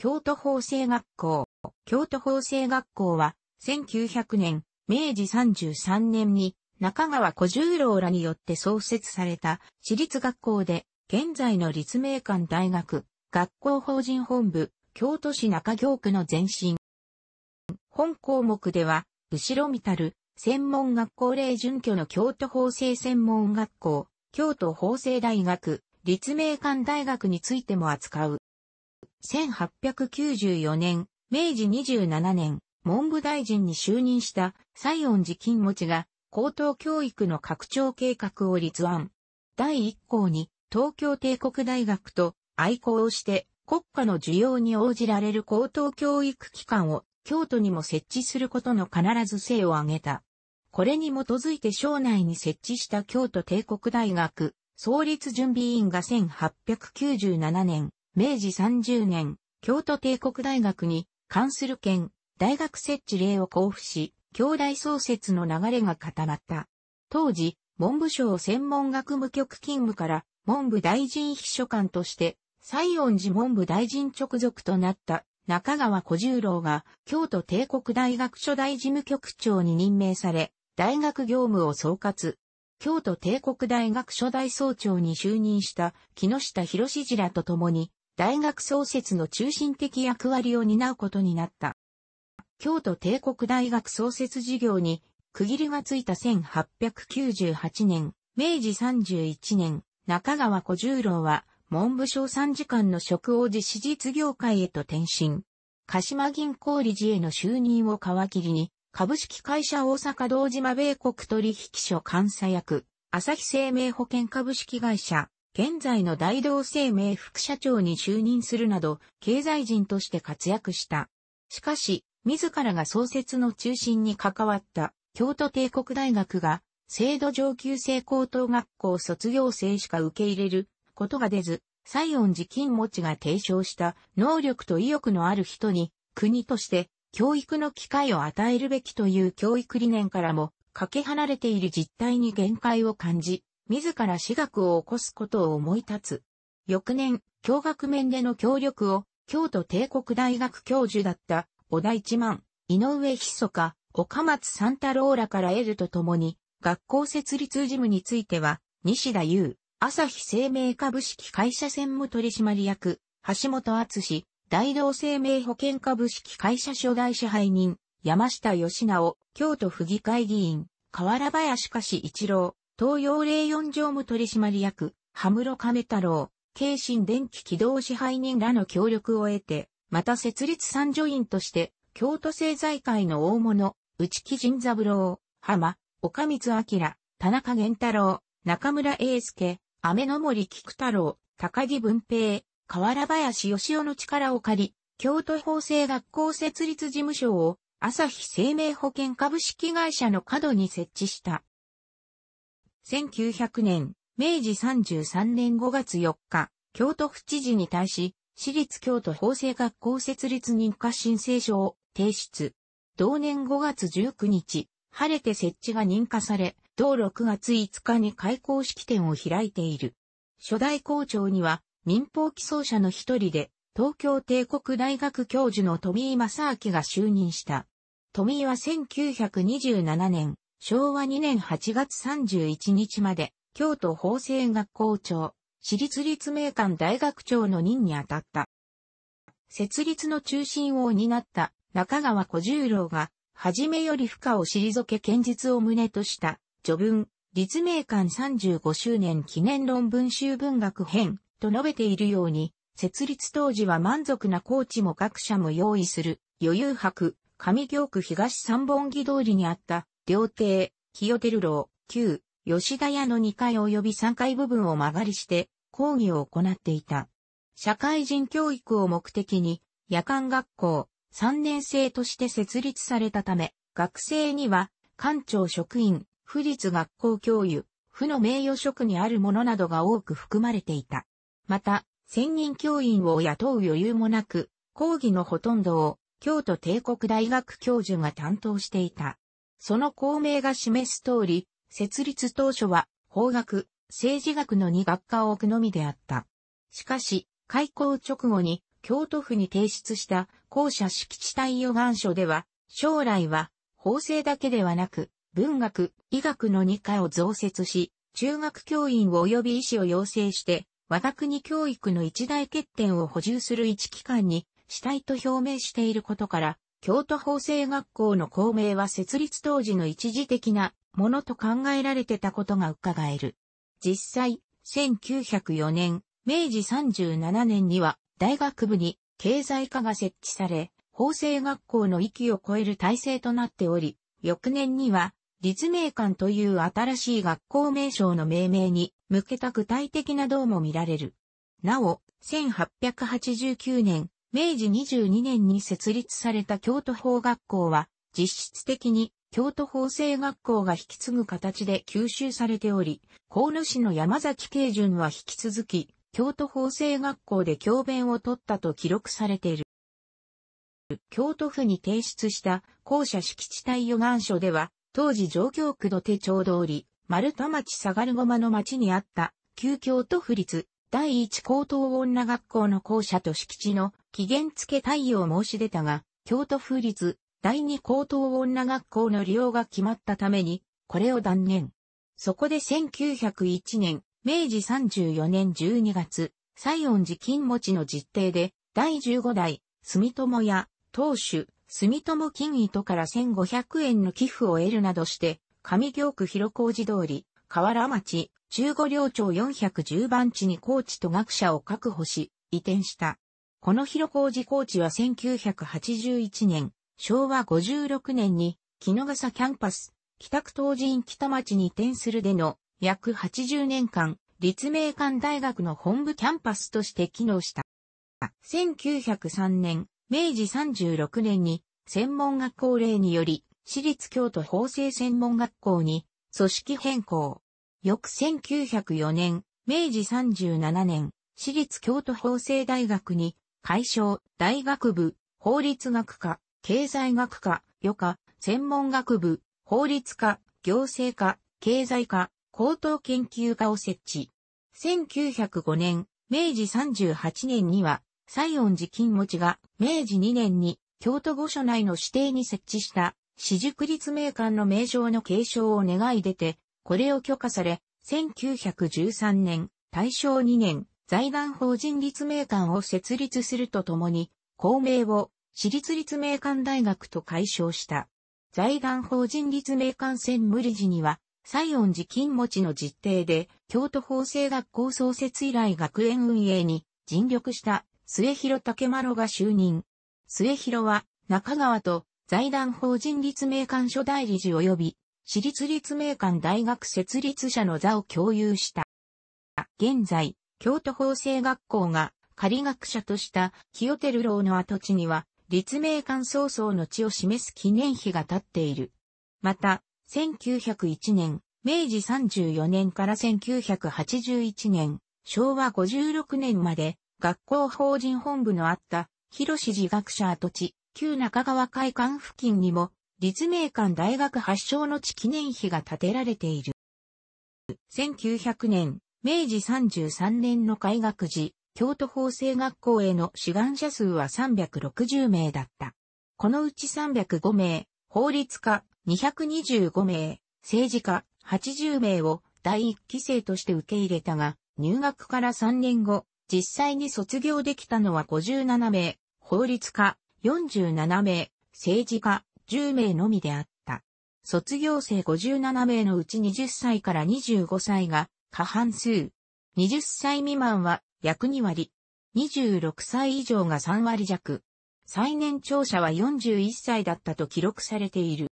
京都法制学校。京都法制学校は、1900年、明治33年に、中川小十郎らによって創設された、私立学校で、現在の立命館大学、学校法人本部、京都市中京区の前身。本項目では、後ろ見たる、専門学校例準拠の京都法制専門学校、京都法制大学、立命館大学についても扱う。1894年、明治27年、文部大臣に就任した西恩寺金持が高等教育の拡張計画を立案。第1項に東京帝国大学と愛好をして国家の需要に応じられる高等教育機関を京都にも設置することの必ず性を挙げた。これに基づいて省内に設置した京都帝国大学創立準備委員が1897年明治30年、京都帝国大学に関する県、大学設置令を交付し、兄弟創設の流れが固まった。当時、文部省専門学部局勤務から文部大臣秘書官として、西恩寺文部大臣直属となった中川小十郎が京都帝国大学初代事務局長に任命され、大学業務を総括。京都帝国大学初代総長に就任した木下博士らと共に大学創設の中心的役割を担うことになった。京都帝国大学創設事業に区切りがついた1898年、明治31年、中川小十郎は文部省参事官の職を実施実業界へと転身。鹿島銀行理事への就任を皮切りに、株式会社大阪堂島米国取引所監査役、朝日生命保険株式会社、現在の大同生命副社長に就任するなど、経済人として活躍した。しかし、自らが創設の中心に関わった京都帝国大学が、制度上級生高等学校卒業生しか受け入れることが出ず、西園寺金持ちが提唱した能力と意欲のある人に国として教育の機会を与えるべきという教育理念からもかけ離れている実態に限界を感じ、自ら私学を起こすことを思い立つ。翌年、教学面での協力を、京都帝国大学教授だった、小田一万、井上密か、岡松三太郎らから得るとともに、学校設立事務については、西田優、朝日生命株式会社専務取締役、橋本厚史、大同生命保険株式会社初代支配人、山下義直、京都府議会議員、河原林菓子一郎、東洋霊四常務取締役、羽室亀太郎、京神電気軌道支配人らの協力を得て、また設立三助院として、京都政財界の大物、内木仁三郎、浜、岡光明、田中源太郎、中村英介、雨の森菊太郎、高木文平、河原林義雄の力を借り、京都法制学校設立事務所を、朝日生命保険株式会社の角に設置した。1900年、明治33年5月4日、京都府知事に対し、私立京都法制学校設立認可申請書を提出。同年5月19日、晴れて設置が認可され、同6月5日に開校式典を開いている。初代校長には、民法起草者の一人で、東京帝国大学教授の富井正明が就任した。富井は1927年、昭和2年8月31日まで、京都法政学校長、私立立命館大学長の任に当たった。設立の中心を担った中川小十郎が、はじめより負荷を退け堅実を旨とした、序文、立命館35周年記念論文集文学編と述べているように、設立当時は満足なコーチも学者も用意する余裕博、上京区東三本木通りにあった料亭、清照楼、旧、吉田屋の2階及び3階部分を間借りして、講義を行っていた。社会人教育を目的に、夜間学校、3年生として設立されたため、学生には、官庁職員、府立学校教諭、府の名誉職にあるものなどが多く含まれていた。また、専任教員を雇う余裕もなく、講義のほとんどを、京都帝国大学教授が担当していた。その公明が示す通り、設立当初は法学、政治学の2学科を置くのみであった。しかし、開校直後に京都府に提出した校舎敷地帯予願書では、将来は法制だけではなく、文学、医学の2科を増設し、中学教員及び医師を養成して、我が国教育の一大欠点を補充する一機関にしたいと表明していることから、京都法制学校の校名は設立当時の一時的なものと考えられてたことが伺える。実際、1904年、明治37年には大学部に経済科が設置され、法制学校の域を超える体制となっており、翌年には立命館という新しい学校名称の命名に向けた具体的な道も見られる。なお、1889年、明治22年に設立された京都法学校は、実質的に京都法制学校が引き継ぐ形で吸収されており、河野市の山崎慶順は引き続き、京都法制学校で教鞭を取ったと記録されている。京都府に提出した校舎敷地帯予願書では、当時上京区の手帳通り、丸田町下がる駒の町にあった、旧京都府立第一高等女学校の校舎と敷地の期限付け対応申し出たが、京都府立第二高等女学校の利用が決まったために、これを断念。そこで1901年、明治34年12月、西恩寺金持ちの実定で、第15代、住友や、当主、住友金糸から1500円の寄付を得るなどして、上京区広小路通り、河原町、中五両町410番地に高知と学者を確保し、移転した。この広小路高知は1981年、昭和56年に、木の笠キャンパス、北区東人北町に移転するでの、約80年間、立命館大学の本部キャンパスとして機能した。1903年、明治36年に、専門学校令により、私立京都法制専門学校に、組織変更。翌1904年、明治37年、私立京都法政大学に、会省大学部、法律学科、経済学科、余科、専門学部、法律科、行政科、経済科、高等研究科を設置。1905年、明治38年には、西園寺金持ちが、明治2年に、京都御所内の指定に設置した、私塾立命館の名称の継承を願い出て、これを許可され、1913年、大正2年、財団法人立命館を設立するとともに、公明を私立立命館大学と解消した。財団法人立命館専務理事には、西園寺金持ちの実定で、京都法制学校創設以来学園運営に尽力した末広竹丸が就任。末広は中川と財団法人立命館初代理事及び私立立命館大学設立者の座を共有した。現在、京都法制学校が仮学者とした清照郎の跡地には、立命館早々の地を示す記念碑が立っている。また、1901年、明治34年から1981年、昭和56年まで、学校法人本部のあった、広志寺学者跡地、旧中川会館付近にも、立命館大学発祥の地記念碑が建てられている。1900年、明治33年の開学時、京都法制学校への志願者数は360名だった。このうち305名、法律家225名、政治家80名を第1期生として受け入れたが、入学から3年後、実際に卒業できたのは57名、法律家47名、政治家10名のみであった。卒業生57名のうち20歳から25歳が過半数。20歳未満は約2割。26歳以上が3割弱。最年長者は41歳だったと記録されている。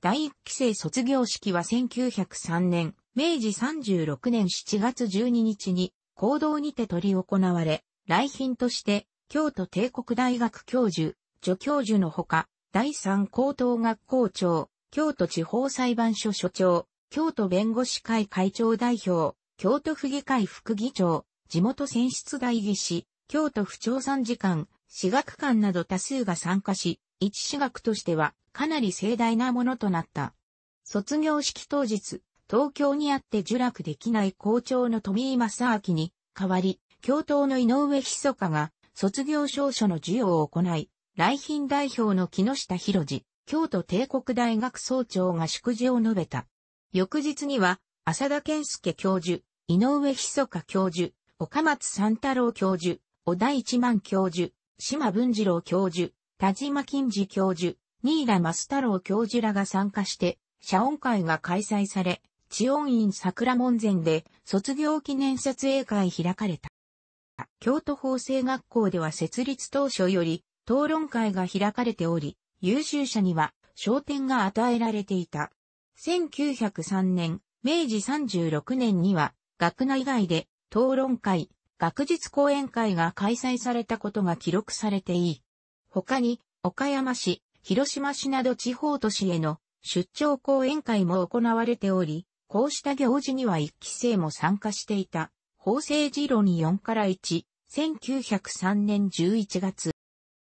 第1期生卒業式は1903年、明治36年7月12日に、行動にて取り行われ、来賓として、京都帝国大学教授、助教授のほか、第三高等学校長、京都地方裁判所所長、京都弁護士会会長代表、京都府議会副議長、地元選出代議士、京都府長参事官、私学官など多数が参加し、一私学としてはかなり盛大なものとなった。卒業式当日、東京にあって受落できない校長の富井正明に代わり、教頭の井上ひそかが卒業証書の授与を行い、来賓代表の木下博次、京都帝国大学総長が祝辞を述べた。翌日には、浅田健介教授、井上久か教授、岡松三太郎教授、小田一万教授、島文次郎教授、田島金次教授、新田増太郎教授らが参加して、社音会が開催され、知音院桜門前で卒業記念撮影会開かれた。京都法政学校では設立当初より討論会が開かれており、優秀者には賞典が与えられていた。1903年、明治36年には、学内外で討論会、学術講演会が開催されたことが記録されていい。他に、岡山市、広島市など地方都市への出張講演会も行われており、こうした行事には一期生も参加していた。法政郎に4から1、1903年11月。